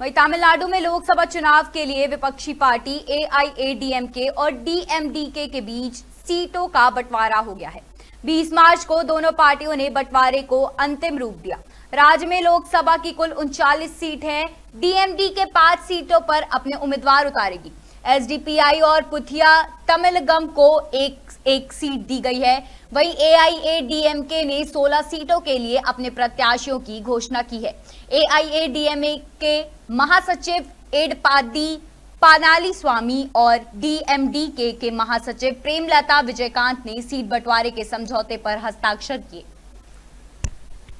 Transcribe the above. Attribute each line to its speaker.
Speaker 1: वहीं तमिलनाडु में लोकसभा चुनाव के लिए विपक्षी पार्टी एआईएडीएमके और डीएमडीके के बीच सीटों का बंटवारा हो गया है 20 मार्च को दोनों पार्टियों ने बंटवारे को अंतिम रूप दिया राज्य में लोकसभा की कुल उनचालीस सीट है डीएमडी के पांच सीटों पर अपने उम्मीदवार उतारेगी एसडीपीआई और पुथिया तमिलगम को एक एक सीट दी गई है एम के ने 16 सीटों के लिए अपने प्रत्याशियों की घोषणा की है ए के महासचिव एडपादी पानाली स्वामी और डीएमडीके के महासचिव प्रेमलता विजयकांत ने सीट बंटवारे के समझौते पर हस्ताक्षर किए